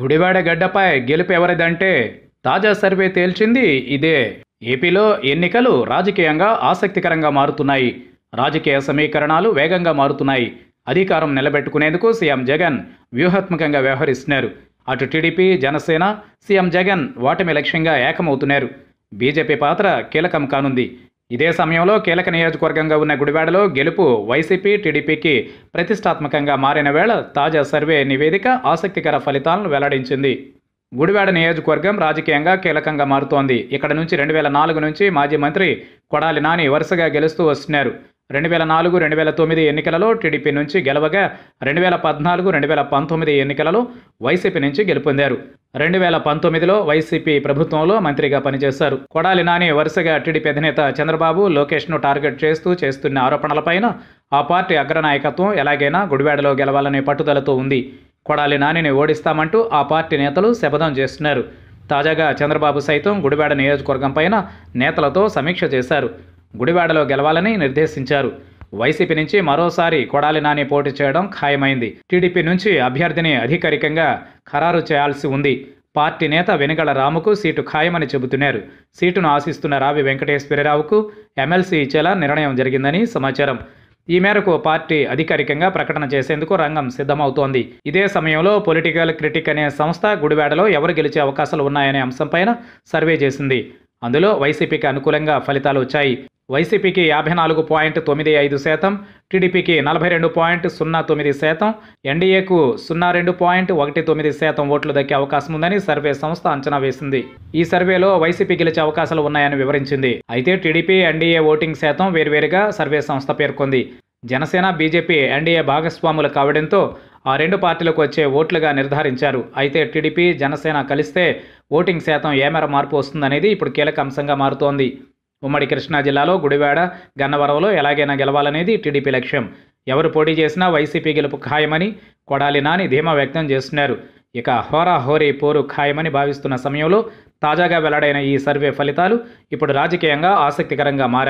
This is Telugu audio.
గుడివాడ గడ్డపై గెలుపు ఎవరిదంటే తాజా సర్వే తేల్చింది ఇదే ఏపీలో ఎన్నికలు రాజకీయంగా ఆసక్తికరంగా మారుతున్నాయి రాజకీయ సమీకరణాలు వేగంగా మారుతున్నాయి అధికారం నిలబెట్టుకునేందుకు సీఎం జగన్ వ్యూహాత్మకంగా వ్యవహరిస్తున్నారు అటు టీడీపీ జనసేన సీఎం జగన్ ఓటమి లక్ష్యంగా ఏకమవుతున్నారు బీజేపీ పాత్ర కీలకం కానుంది ఇదే సమయంలో కీలక నియోజకవర్గంగా ఉన్న గుడివాడలో గెలుపు వైసీపీ టీడీపీకి ప్రతిష్టాత్మకంగా మారిన వేళ తాజా సర్వే నివేదిక ఆసక్తికర ఫలితాలను వెల్లడించింది గుడివాడ నియోజకవర్గం రాజకీయంగా కీలకంగా మారుతోంది ఇక్కడ నుంచి రెండు వేల నాలుగు నుంచి మాజీ మంత్రి కొడాలి నాని వరుసగా గెలుస్తూ వస్తున్నారు రెండు వేల నాలుగు రెండు వేల తొమ్మిది ఎన్నికలలో టీడీపీ నుంచి గెలవగా రెండు వేల పద్నాలుగు రెండు వేల పంతొమ్మిది ఎన్నికలలో వైసీపీ నుంచి గెలుపొందారు రెండు వేల పంతొమ్మిదిలో వైసీపీ ప్రభుత్వంలో మంత్రిగా పనిచేశారు కొడాలి నాని వరుసగా టీడీపీ అధినేత చంద్రబాబు లోకేష్ను టార్గెట్ చేస్తూ చేస్తున్న ఆరోపణలపైన ఆ పార్టీ అగ్రనాయకత్వం ఎలాగైనా గుడివాడలో గెలవాలనే పట్టుదలతో ఉంది కొడాలి నానిని ఓడిస్తామంటూ ఆ పార్టీ నేతలు శపథం చేస్తున్నారు తాజాగా చంద్రబాబు సైతం గుడివాడ నియోజకవర్గం పైన నేతలతో సమీక్ష చేశారు గుడివాడలో గెలవాలని నిర్దేశించారు వైసీపీ నుంచి మరోసారి కొడాలి నాని పోటీ చేయడం ఖాయమైంది టీడీపీ నుంచి అభ్యర్థిని అధికారికంగా ఖరారు చేయాల్సి ఉంది పార్టీ నేత వెనుగళ రాముకు సీటు ఖాయమని చెబుతున్నారు సీటును ఆశిస్తున్న రావి వెంకటేశ్వరరావుకు ఎమ్మెల్సీ ఇచ్చేలా నిర్ణయం జరిగిందని సమాచారం ఈ మేరకు పార్టీ అధికారికంగా ప్రకటన చేసేందుకు రంగం సిద్ధమవుతోంది ఇదే సమయంలో పొలిటికల్ క్రిటిక్ అనే సంస్థ గుడివాడలో ఎవరు గెలిచే అవకాశాలు ఉన్నాయనే అంశంపైన సర్వే చేసింది అందులో వైసీపీకి అనుకూలంగా ఫలితాలు వచ్చాయి వైసీపీకి యాభై నాలుగు పాయింట్ తొమ్మిది ఐదు శాతం టీడీపీకి నలభై రెండు పాయింట్ సున్నా తొమ్మిది శాతం ఎన్డీఏకు సున్నా రెండు పాయింట్ ఒకటి తొమ్మిది శాతం ఓట్లు దక్కే అవకాశం ఉందని సర్వే సంస్థ అంచనా వేసింది ఈ సర్వేలో వైసీపీ గెలిచే అవకాశాలు ఉన్నాయని వివరించింది అయితే టీడీపీ ఎన్డీఏ ఓటింగ్ శాతం వేర్వేరుగా సర్వే సంస్థ పేర్కొంది జనసేన బీజేపీ ఎన్డీఏ భాగస్వాములు కావడంతో ఆ రెండు పార్టీలకు వచ్చే ఓట్లుగా నిర్ధారించారు అయితే టీడీపీ జనసేన కలిస్తే ఓటింగ్ శాతం ఏమేర మార్పు వస్తుందనేది ఇప్పుడు కీలక అంశంగా మారుతోంది ఉమ్మడి కృష్ణా జిల్లాలో గుడివాడ గన్నవరంలో ఎలాగైనా గెలవాలనేది టీడీపీ లక్ష్యం ఎవరు పోటీ చేసినా వైసీపీ గెలుపు ఖాయమని కొడాలి నాని ధీమా వ్యక్తం చేస్తున్నారు ఇక హోరాహోరీ పోరు ఖాయమని భావిస్తున్న సమయంలో తాజాగా వెల్లడైన ఈ సర్వే ఫలితాలు ఇప్పుడు రాజకీయంగా ఆసక్తికరంగా మారాయి